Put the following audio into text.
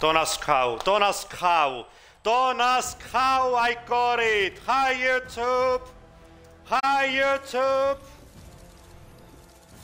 Don't ask how. Don't ask how. Don't ask how I got it. Hi YouTube, hi YouTube.